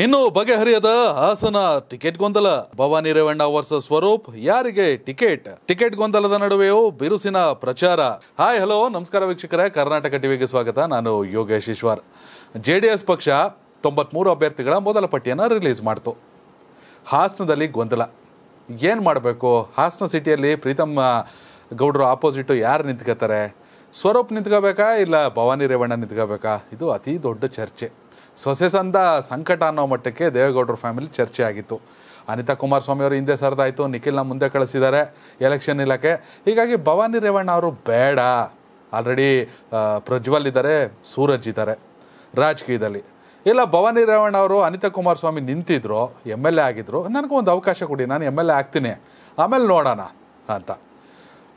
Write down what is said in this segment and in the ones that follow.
ಇನ್ನು ಬಗೆಹರಿಯದ ಹಾಸನ ಟಿಕೆಟ್ ಗೊಂದಲ ಭವಾನಿ ರೇವಣ್ಣ ವರ್ಸಸ್ ಸ್ವರೂಪ್ ಯಾರಿಗೆ ಟಿಕೆಟ್ ಟಿಕೆಟ್ ಗೊಂದಲದ ನಡುವೆಯೂ ಬಿರುಸಿನ ಪ್ರಚಾರ ಹಾಯ್ ಹಲೋ ನಮಸ್ಕಾರ ವೀಕ್ಷಕರೇ ಕರ್ನಾಟಕ ಟಿವಿಗೆ ಸ್ವಾಗತ ನಾನು Yogesh Eshwar J D S ಪಕ್ಷ ತೊಂಬತ್ಮೂರು ಅಭ್ಯರ್ಥಿಗಳ ಮೊದಲ ಪಟ್ಟಿಯನ್ನು ರಿಲೀಸ್ ಮಾಡ್ತು ಹಾಸನದಲ್ಲಿ ಗೊಂದಲ ಏನು ಮಾಡಬೇಕು ಹಾಸನ ಸಿಟಿಯಲ್ಲಿ ಪ್ರೀತಮ್ ಗೌಡರು ಆಪೋಸಿಟ್ ಯಾರು ನಿಂತ್ಕೋತಾರೆ ಸ್ವರೂಪ್ ನಿಂತ್ಕೋಬೇಕಾ ಇಲ್ಲ ಭವಾನಿ ರೇವಣ್ಣ ನಿಂತ್ಕೋಬೇಕಾ ಇದು ಅತಿ ದೊಡ್ಡ ಚರ್ಚೆ ಸೊಸೆ ಸಂದ ಸಂಕಟ ಅನ್ನೋ ಮಟ್ಟಕ್ಕೆ ದೇವೇಗೌಡರ ಫ್ಯಾಮಿಲಿ ಚರ್ಚೆ ಆಗಿತ್ತು ಅನಿತಾ ಕುಮಾರಸ್ವಾಮಿ ಅವರು ಹಿಂದೆ ಸರಿದಾಯಿತು ನಿಖಿಲ್ನ ಮುಂದೆ ಕಳಿಸಿದ್ದಾರೆ ಎಲೆಕ್ಷನ್ ಇಲಾಖೆ ಹೀಗಾಗಿ ಭವಾನಿ ರೇವಣ್ಣ ಅವರು ಬೇಡ ಆಲ್ರೆಡಿ ಪ್ರಜ್ವಲ್ ಇದ್ದಾರೆ ಸೂರಜ್ ಇದ್ದಾರೆ ರಾಜಕೀಯದಲ್ಲಿ ಇಲ್ಲ ಭವಾನಿ ರೇವಣ್ಣ ಅವರು ಅನಿತಾ ಕುಮಾರಸ್ವಾಮಿ ನಿಂತಿದ್ರು ಎಮ್ ಎಲ್ ಎ ಆಗಿದ್ರು ನನಗೂ ಒಂದು ಅವಕಾಶ ಕೊಡಿ ನಾನು ಎಮ್ ಎಲ್ ಎ ಆಗ್ತೀನಿ ಆಮೇಲೆ ನೋಡೋಣ ಅಂತ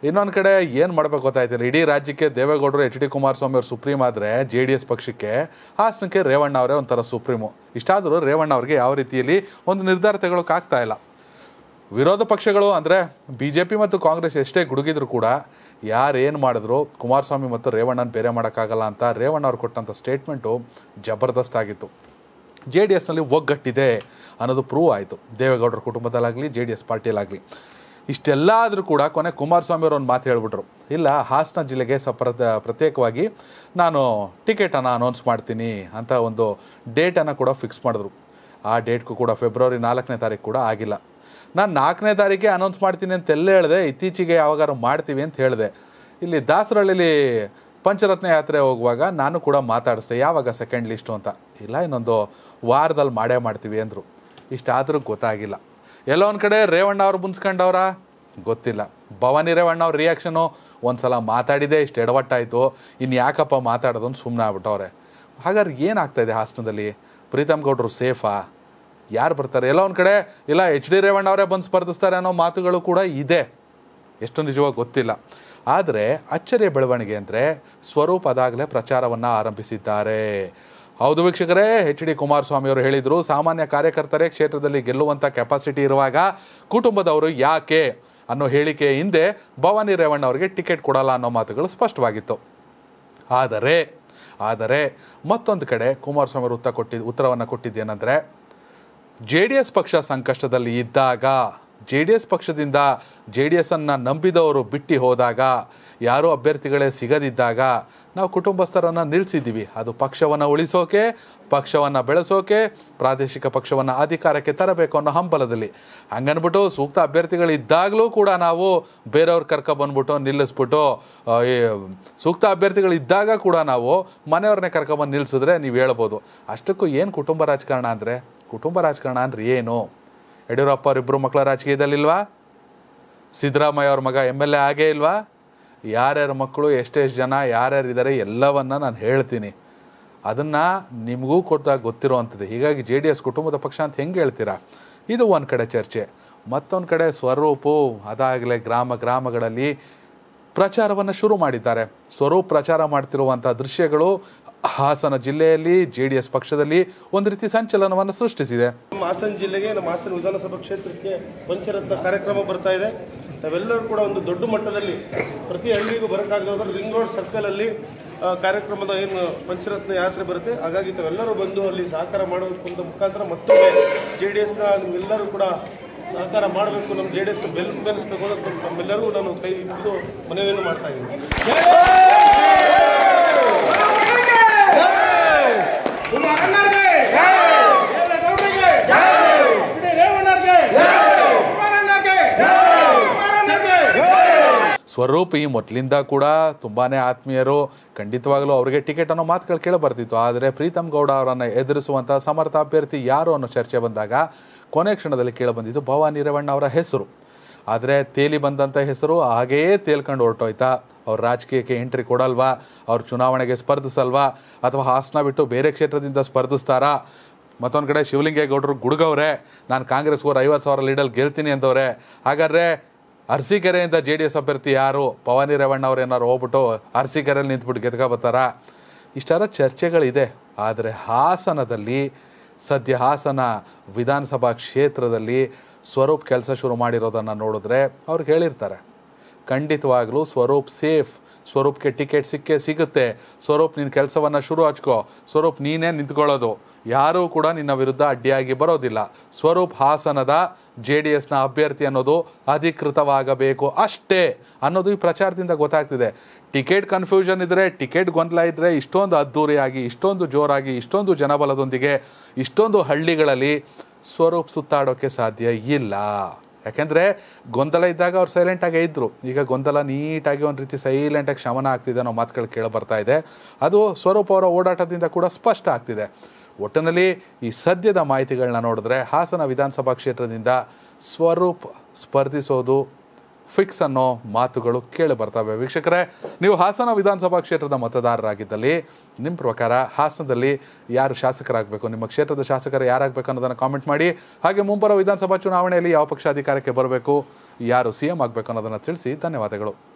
ಇನ್ನೊಂದು ಕಡೆ ಏನು ಮಾಡಬೇಕು ಗೊತ್ತಾಯ್ತಿಲ್ಲ ಇಡೀ ರಾಜ್ಯಕ್ಕೆ ದೇವೇಗೌಡರು ಎಚ್ ಡಿ ಕುಮಾರಸ್ವಾಮಿ ಅವರು ಸುಪ್ರೀಂ ಆದರೆ ಜೆ ಡಿ ಎಸ್ ಪಕ್ಷಕ್ಕೆ ಹಾಸನಕ್ಕೆ ರೇವಣ್ಣ ಅವರೇ ಒಂಥರ ಸುಪ್ರೀಮು ಇಷ್ಟಾದರೂ ರೇವಣ್ಣ ಅವರಿಗೆ ಯಾವ ರೀತಿಯಲ್ಲಿ ಒಂದು ನಿರ್ಧಾರ ತಗೊಳ್ಳೋಕ್ಕಾಗ್ತಾ ಇಲ್ಲ ವಿರೋಧ ಪಕ್ಷಗಳು ಅಂದರೆ ಬಿ ಜೆ ಪಿ ಮತ್ತು ಕಾಂಗ್ರೆಸ್ ಎಷ್ಟೇ ಗುಡುಗಿದ್ರು ಕೂಡ ಯಾರೇನು ಮಾಡಿದ್ರು ಕುಮಾರಸ್ವಾಮಿ ಮತ್ತು ರೇವಣ್ಣನ ಬೇರೆ ಮಾಡೋಕ್ಕಾಗಲ್ಲ ಅಂತ ರೇವಣ್ಣ ಅವ್ರು ಕೊಟ್ಟಂಥ ಸ್ಟೇಟ್ಮೆಂಟು ಜಬರ್ದಸ್ತ್ ಆಗಿತ್ತು ಜೆ ಡಿ ಎಸ್ನಲ್ಲಿ ಒಗ್ಗಟ್ಟಿದೆ ಅನ್ನೋದು ಪ್ರೂವ್ ಆಯಿತು ದೇವೇಗೌಡರ ಕುಟುಂಬದಲ್ಲಾಗಲಿ ಜೆ ಡಿ ಎಸ್ ಪಾರ್ಟಿಯಲ್ಲಾಗಲಿ ಇಷ್ಟೆಲ್ಲ ಆದರೂ ಕೂಡ ಕೊನೆ ಕುಮಾರಸ್ವಾಮಿ ಅವರು ಒಂದು ಮಾತು ಹೇಳಿಬಿಟ್ರು ಇಲ್ಲ ಹಾಸನ ಜಿಲ್ಲೆಗೆ ಸ ಪ್ರತ್ಯೇಕವಾಗಿ ನಾನು ಟಿಕೆಟನ್ನು ಅನೌನ್ಸ್ ಮಾಡ್ತೀನಿ ಅಂತ ಒಂದು ಡೇಟನ್ನು ಕೂಡ ಫಿಕ್ಸ್ ಮಾಡಿದ್ರು ಆ ಡೇಟ್ಗೂ ಕೂಡ ಫೆಬ್ರವರಿ ನಾಲ್ಕನೇ ತಾರೀಕು ಕೂಡ ಆಗಿಲ್ಲ ನಾನು ನಾಲ್ಕನೇ ತಾರೀಕೆ ಅನೌನ್ಸ್ ಮಾಡ್ತೀನಿ ಅಂತೆಲ್ಲೇ ಹೇಳಿದೆ ಇತ್ತೀಚೆಗೆ ಯಾವಾಗಾರು ಮಾಡ್ತೀವಿ ಅಂತ ಹೇಳಿದೆ ಇಲ್ಲಿ ದಾಸರಹಳ್ಳಿಲಿ ಪಂಚರತ್ನ ಯಾತ್ರೆ ಹೋಗುವಾಗ ನಾನು ಕೂಡ ಮಾತಾಡಿಸ್ದೆ ಯಾವಾಗ ಸೆಕೆಂಡ್ ಲಿಸ್ಟು ಅಂತ ಇಲ್ಲ ಇನ್ನೊಂದು ವಾರದಲ್ಲಿ ಮಾಡೇ ಮಾಡ್ತೀವಿ ಅಂದರು ಇಷ್ಟಾದರೂ ಗೊತ್ತಾಗಿಲ್ಲ ಎಲ್ಲೋ ಒಂದು ಕಡೆ ರೇವಣ್ಣ ಅವ್ರು ಮುನ್ಸ್ಕೊಂಡವ್ರ ಗೊತ್ತಿಲ್ಲ ಭವಾನಿ ರೇವಣ್ಣ ಅವ್ರ ರಿಯಾಕ್ಷನು ಒಂದು ಸಲ ಮಾತಾಡಿದೆ ಇಷ್ಟು ಎಡವಟ್ಟಾಯಿತು ಇನ್ನು ಯಾಕಪ್ಪ ಅಂತ ಸುಮ್ಮನೆ ಆಗ್ಬಿಟ್ಟವ್ರೆ ಹಾಗಾದ್ರೆ ಇದೆ ಹಾಸನದಲ್ಲಿ ಪ್ರೀತಮ್ ಗೌಡ್ರು ಸೇಫಾ ಯಾರು ಬರ್ತಾರೆ ಎಲ್ಲ ಒಂದು ಕಡೆ ಇಲ್ಲ ಎಚ್ ಡಿ ರೇವಣ್ಣ ಅವರೇ ಬಂದು ಸ್ಪರ್ಧಿಸ್ತಾರೆ ಅನ್ನೋ ಮಾತುಗಳು ಕೂಡ ಇದೆ ಎಷ್ಟು ನಿಜವಾಗಿ ಗೊತ್ತಿಲ್ಲ ಆದರೆ ಅಚ್ಚರಿಯ ಬೆಳವಣಿಗೆ ಅಂದರೆ ಸ್ವರೂಪದಾಗಲೇ ಅದಾಗಲೇ ಪ್ರಚಾರವನ್ನು ಆರಂಭಿಸಿದ್ದಾರೆ ಹೌದು ವೀಕ್ಷಕರೇ ಎಚ್ ಡಿ ಕುಮಾರಸ್ವಾಮಿ ಅವರು ಹೇಳಿದರು ಸಾಮಾನ್ಯ ಕಾರ್ಯಕರ್ತರೇ ಕ್ಷೇತ್ರದಲ್ಲಿ ಗೆಲ್ಲುವಂಥ ಕೆಪಾಸಿಟಿ ಇರುವಾಗ ಕುಟುಂಬದವರು ಯಾಕೆ ಅನ್ನೋ ಹೇಳಿಕೆ ಹಿಂದೆ ಭವಾನಿ ರೇವಣ್ಣ ಅವರಿಗೆ ಟಿಕೆಟ್ ಕೊಡಲ್ಲ ಅನ್ನೋ ಮಾತುಗಳು ಸ್ಪಷ್ಟವಾಗಿತ್ತು ಆದರೆ ಆದರೆ ಮತ್ತೊಂದು ಕಡೆ ಕುಮಾರಸ್ವಾಮಿ ಅವರು ಉತ್ತರ ಕೊಟ್ಟಿದ್ದ ಉತ್ತರವನ್ನು ಕೊಟ್ಟಿದ್ದೇನೆಂದರೆ ಜೆ ಡಿ ಎಸ್ ಪಕ್ಷ ಸಂಕಷ್ಟದಲ್ಲಿ ಇದ್ದಾಗ ಜೆ ಡಿ ಎಸ್ ಪಕ್ಷದಿಂದ ಜೆ ಡಿ ಎಸ್ಸನ್ನು ನಂಬಿದವರು ಬಿಟ್ಟು ಹೋದಾಗ ಯಾರೋ ಅಭ್ಯರ್ಥಿಗಳೇ ಸಿಗದಿದ್ದಾಗ ನಾವು ಕುಟುಂಬಸ್ಥರನ್ನು ನಿಲ್ಲಿಸಿದ್ದೀವಿ ಅದು ಪಕ್ಷವನ್ನು ಉಳಿಸೋಕೆ ಪಕ್ಷವನ್ನು ಬೆಳೆಸೋಕೆ ಪ್ರಾದೇಶಿಕ ಪಕ್ಷವನ್ನು ಅಧಿಕಾರಕ್ಕೆ ತರಬೇಕು ಅನ್ನೋ ಹಂಬಲದಲ್ಲಿ ಹಂಗನ್ಬಿಟ್ಟು ಸೂಕ್ತ ಅಭ್ಯರ್ಥಿಗಳಿದ್ದಾಗಲೂ ಕೂಡ ನಾವು ಬೇರೆಯವ್ರ ಕರ್ಕ ಬಂದ್ಬಿಟ್ಟು ನಿಲ್ಲಿಸ್ಬಿಟ್ಟು ಸೂಕ್ತ ಅಭ್ಯರ್ಥಿಗಳಿದ್ದಾಗ ಕೂಡ ನಾವು ಮನೆಯವ್ರನ್ನೇ ಬಂದು ನಿಲ್ಲಿಸಿದ್ರೆ ನೀವು ಹೇಳ್ಬೋದು ಅಷ್ಟಕ್ಕೂ ಏನು ಕುಟುಂಬ ರಾಜಕಾರಣ ಅಂದರೆ ಕುಟುಂಬ ರಾಜಕಾರಣ ಅಂದರೆ ಏನು ಯಡಿಯೂರಪ್ಪ ಅವರಿಬ್ಬರು ಮಕ್ಕಳ ರಾಜಕೀಯದಲ್ಲಿಲ್ವಾ ಸಿದ್ದರಾಮಯ್ಯ ಅವ್ರ ಮಗ ಎಮ್ ಎಲ್ ಎ ಆಗೇ ಇಲ್ವಾ ಯಾರ್ಯಾರ ಮಕ್ಕಳು ಎಷ್ಟೆಷ್ಟು ಜನ ಯಾರ್ಯಾರು ಇದ್ದಾರೆ ಎಲ್ಲವನ್ನ ನಾನು ಹೇಳ್ತೀನಿ ಅದನ್ನು ನಿಮಗೂ ಕೊಟ್ಟಾಗ ಗೊತ್ತಿರುವಂಥದ್ದು ಹೀಗಾಗಿ ಜೆ ಡಿ ಎಸ್ ಕುಟುಂಬದ ಪಕ್ಷ ಅಂತ ಹೆಂಗೆ ಹೇಳ್ತೀರಾ ಇದು ಒಂದು ಕಡೆ ಚರ್ಚೆ ಮತ್ತೊಂದು ಕಡೆ ಸ್ವರೂಪು ಅದಾಗಲೇ ಗ್ರಾಮ ಗ್ರಾಮಗಳಲ್ಲಿ ಪ್ರಚಾರವನ್ನು ಶುರು ಮಾಡಿದ್ದಾರೆ ಸ್ವರೂಪ್ ಪ್ರಚಾರ ಮಾಡ್ತಿರುವಂಥ ದೃಶ್ಯಗಳು ಹಾಸನ ಜಿಲ್ಲೆಯಲ್ಲಿ ಜೆ ಡಿ ಎಸ್ ಪಕ್ಷದಲ್ಲಿ ಒಂದು ರೀತಿ ಸಂಚಲನವನ್ನು ಸೃಷ್ಟಿಸಿದೆ ನಮ್ಮ ಹಾಸನ ಜಿಲ್ಲೆಗೆ ನಮ್ಮ ಹಾಸನ ವಿಧಾನಸಭಾ ಕ್ಷೇತ್ರಕ್ಕೆ ಪಂಚರತ್ನ ಕಾರ್ಯಕ್ರಮ ಬರ್ತಾ ಇದೆ ನಾವೆಲ್ಲರೂ ಕೂಡ ಒಂದು ದೊಡ್ಡ ಮಟ್ಟದಲ್ಲಿ ಪ್ರತಿ ಹಳ್ಳಿಗೂ ಬರೋಕ್ಕಾಗ್ದ ರಿಂಗ್ ರೋಡ್ ಸರ್ಕಲಲ್ಲಿ ಕಾರ್ಯಕ್ರಮದ ಏನು ಪಂಚರತ್ನ ಯಾತ್ರೆ ಬರುತ್ತೆ ಹಾಗಾಗಿ ತಾವೆಲ್ಲರೂ ಬಂದು ಅಲ್ಲಿ ಸಹಕಾರ ಅಂತ ಮುಖಾಂತರ ಮತ್ತೊಮ್ಮೆ ಜೆ ಡಿ ಎಸ್ನ ನಿಮ್ಮೆಲ್ಲರೂ ಕೂಡ ಸಹಕಾರ ಮಾಡಬೇಕು ನಮ್ಮ ಜೆ ಡಿ ಎಸ್ನ ಬೆಲ್ ಬೆಲ್ಸ್ ಅನ್ನೋದು ನಾನು ಕೈ ಹಿಡಿದು ಮನವಿಯನ್ನು ಮಾಡ್ತಾ ಇದ್ದೀನಿ ಸ್ವರೂಪಿ ಈ ಮೊದಲಿಂದ ಕೂಡ ತುಂಬಾ ಆತ್ಮೀಯರು ಖಂಡಿತವಾಗಲೂ ಅವರಿಗೆ ಟಿಕೆಟ್ ಅನ್ನೋ ಮಾತುಗಳು ಕೇಳಬರ್ತಿತ್ತು ಆದರೆ ಪ್ರೀತಮ್ ಗೌಡ ಅವರನ್ನು ಎದುರಿಸುವಂಥ ಸಮರ್ಥ ಅಭ್ಯರ್ಥಿ ಯಾರು ಅನ್ನೋ ಚರ್ಚೆ ಬಂದಾಗ ಕೊನೆ ಕ್ಷಣದಲ್ಲಿ ಕೇಳಬಂದಿದ್ದು ಭವಾನಿ ರೇವಣ್ಣ ಅವರ ಹೆಸರು ಆದರೆ ತೇಲಿ ಬಂದಂಥ ಹೆಸರು ಹಾಗೆಯೇ ತೇಲ್ಕೊಂಡು ಹೊರಟೋಯ್ತಾ ಅವ್ರ ರಾಜಕೀಯಕ್ಕೆ ಎಂಟ್ರಿ ಕೊಡಲ್ವಾ ಅವ್ರು ಚುನಾವಣೆಗೆ ಸ್ಪರ್ಧಿಸಲ್ವಾ ಅಥವಾ ಹಾಸನ ಬಿಟ್ಟು ಬೇರೆ ಕ್ಷೇತ್ರದಿಂದ ಸ್ಪರ್ಧಿಸ್ತಾರಾ ಮತ್ತೊಂದು ಕಡೆ ಶಿವಲಿಂಗೇಗೌಡರು ಗುಡುಗವ್ರೆ ನಾನು ಕಾಂಗ್ರೆಸ್ಗೋರು ಐವತ್ತು ಸಾವಿರ ಲೀಡಲ್ಲಿ ಗೆಲ್ತೀನಿ ಅಂತವ್ರೆ ಹಾಗಾದ್ರೆ ಅರಸಿಕೆರೆಯಿಂದ ಜೆ ಡಿ ಎಸ್ ಅಭ್ಯರ್ಥಿ ಯಾರು ಪವನಿ ರೇವಣ್ಣ ಅವ್ರು ಏನಾರು ಹೋಗ್ಬಿಟ್ಟು ಅರ್ಸಿಕೆರೆಯಲ್ಲಿ ನಿಂತ್ಬಿಟ್ಟು ಬರ್ತಾರ ಇಷ್ಟೆಲ್ಲ ಚರ್ಚೆಗಳಿದೆ ಆದರೆ ಹಾಸನದಲ್ಲಿ ಸದ್ಯ ಹಾಸನ ವಿಧಾನಸಭಾ ಕ್ಷೇತ್ರದಲ್ಲಿ ಸ್ವರೂಪ್ ಕೆಲಸ ಶುರು ಮಾಡಿರೋದನ್ನು ನೋಡಿದ್ರೆ ಅವ್ರು ಹೇಳಿರ್ತಾರೆ ಖಂಡಿತವಾಗಲೂ ಸ್ವರೂಪ್ ಸೇಫ್ ಸ್ವರೂಪ್ಗೆ ಟಿಕೆಟ್ ಸಿಕ್ಕೇ ಸಿಗುತ್ತೆ ಸ್ವರೂಪ್ ನಿನ್ನ ಕೆಲಸವನ್ನು ಶುರು ಹಚ್ಕೋ ಸ್ವರೂಪ್ ನೀನೇ ನಿಂತ್ಕೊಳ್ಳೋದು ಯಾರೂ ಕೂಡ ನಿನ್ನ ವಿರುದ್ಧ ಅಡ್ಡಿಯಾಗಿ ಬರೋದಿಲ್ಲ ಸ್ವರೂಪ್ ಹಾಸನದ ಜೆ ಡಿ ಎಸ್ನ ಅಭ್ಯರ್ಥಿ ಅನ್ನೋದು ಅಧಿಕೃತವಾಗಬೇಕು ಅಷ್ಟೇ ಅನ್ನೋದು ಈ ಪ್ರಚಾರದಿಂದ ಗೊತ್ತಾಗ್ತಿದೆ ಟಿಕೆಟ್ ಕನ್ಫ್ಯೂಷನ್ ಇದ್ದರೆ ಟಿಕೆಟ್ ಗೊಂದಲ ಇದ್ದರೆ ಇಷ್ಟೊಂದು ಅದ್ದೂರಿಯಾಗಿ ಇಷ್ಟೊಂದು ಜೋರಾಗಿ ಇಷ್ಟೊಂದು ಜನಬಲದೊಂದಿಗೆ ಇಷ್ಟೊಂದು ಹಳ್ಳಿಗಳಲ್ಲಿ ಸ್ವರೂಪ್ ಸುತ್ತಾಡೋಕ್ಕೆ ಸಾಧ್ಯ ಇಲ್ಲ ಯಾಕೆಂದರೆ ಗೊಂದಲ ಇದ್ದಾಗ ಅವ್ರು ಸೈಲೆಂಟಾಗೇ ಇದ್ದರು ಈಗ ಗೊಂದಲ ನೀಟಾಗಿ ಒಂದು ರೀತಿ ಸೈಲೆಂಟಾಗಿ ಶಮನ ಆಗ್ತಿದೆ ಅನ್ನೋ ಮಾತುಗಳು ಕೇಳಿ ಬರ್ತಾ ಇದೆ ಅದು ಸ್ವರೂಪ ಅವರ ಓಡಾಟದಿಂದ ಕೂಡ ಸ್ಪಷ್ಟ ಆಗ್ತಿದೆ ಒಟ್ಟಿನಲ್ಲಿ ಈ ಸದ್ಯದ ಮಾಹಿತಿಗಳನ್ನ ನೋಡಿದ್ರೆ ಹಾಸನ ವಿಧಾನಸಭಾ ಕ್ಷೇತ್ರದಿಂದ ಸ್ವರೂಪ್ ಸ್ಪರ್ಧಿಸೋದು ಫಿಕ್ಸ್ ಅನ್ನೋ ಮಾತುಗಳು ಕೇಳಿ ಬರ್ತವೆ ವೀಕ್ಷಕರೇ ನೀವು ಹಾಸನ ವಿಧಾನಸಭಾ ಕ್ಷೇತ್ರದ ಮತದಾರರಾಗಿದ್ದಲ್ಲಿ ನಿಮ್ಮ ಪ್ರಕಾರ ಹಾಸನದಲ್ಲಿ ಯಾರು ಶಾಸಕರಾಗಬೇಕು ನಿಮ್ಮ ಕ್ಷೇತ್ರದ ಶಾಸಕರು ಯಾರಾಗಬೇಕು ಅನ್ನೋದನ್ನು ಕಾಮೆಂಟ್ ಮಾಡಿ ಹಾಗೆ ಮುಂಬರುವ ವಿಧಾನಸಭಾ ಚುನಾವಣೆಯಲ್ಲಿ ಯಾವ ಪಕ್ಷ ಅಧಿಕಾರಕ್ಕೆ ಬರಬೇಕು ಯಾರು ಸಿ ಎಂ ಆಗಬೇಕು ಅನ್ನೋದನ್ನು ತಿಳಿಸಿ ಧನ್ಯವಾದಗಳು